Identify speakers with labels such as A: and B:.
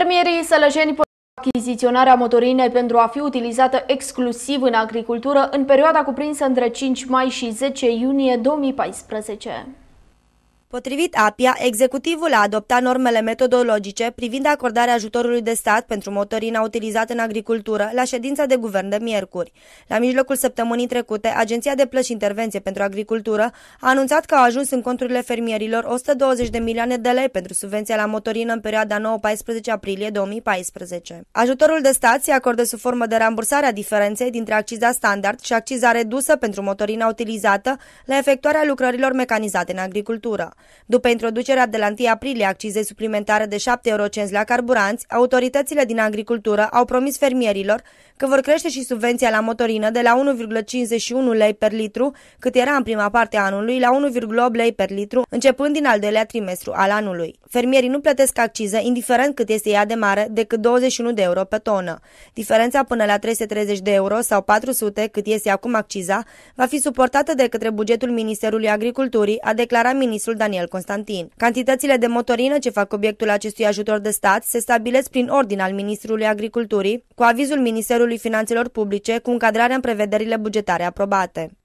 A: Fermierii sălăjeni pot achiziționarea motorinei pentru a fi utilizată exclusiv în agricultură în perioada cuprinsă între 5 mai și 10 iunie 2014. Potrivit APIA, executivul a adoptat normele metodologice privind acordarea
B: ajutorului de stat pentru motorina utilizată în agricultură la ședința de guvern de miercuri. La mijlocul săptămânii trecute, Agenția de Plăși Intervenție pentru Agricultură a anunțat că au ajuns în conturile fermierilor 120 de milioane de lei pentru subvenția la motorină în perioada 9-14 aprilie 2014. Ajutorul de stat se acordă sub formă de rambursare a diferenței dintre acciza standard și acciza redusă pentru motorina utilizată la efectuarea lucrărilor mecanizate în agricultură. După introducerea de la 1 aprilie accizei suplimentare de 7 eurocenți la carburanți, autoritățile din agricultură au promis fermierilor că vor crește și subvenția la motorină de la 1,51 lei per litru, cât era în prima parte a anului, la 1,8 lei per litru, începând din al doilea trimestru al anului. Fermierii nu plătesc acciză, indiferent cât este ea de mare, decât 21 de euro pe tonă. Diferența până la 330 de euro sau 400, cât este acum acciza, va fi suportată de către bugetul Ministerului Agriculturii, a declarat ministrul Daniel Daniel Constantin. Cantitățile de motorină ce fac obiectul acestui ajutor de stat se stabilesc prin ordin al Ministrului Agriculturii, cu avizul Ministerului Finanțelor Publice, cu încadrarea în prevederile bugetare aprobate.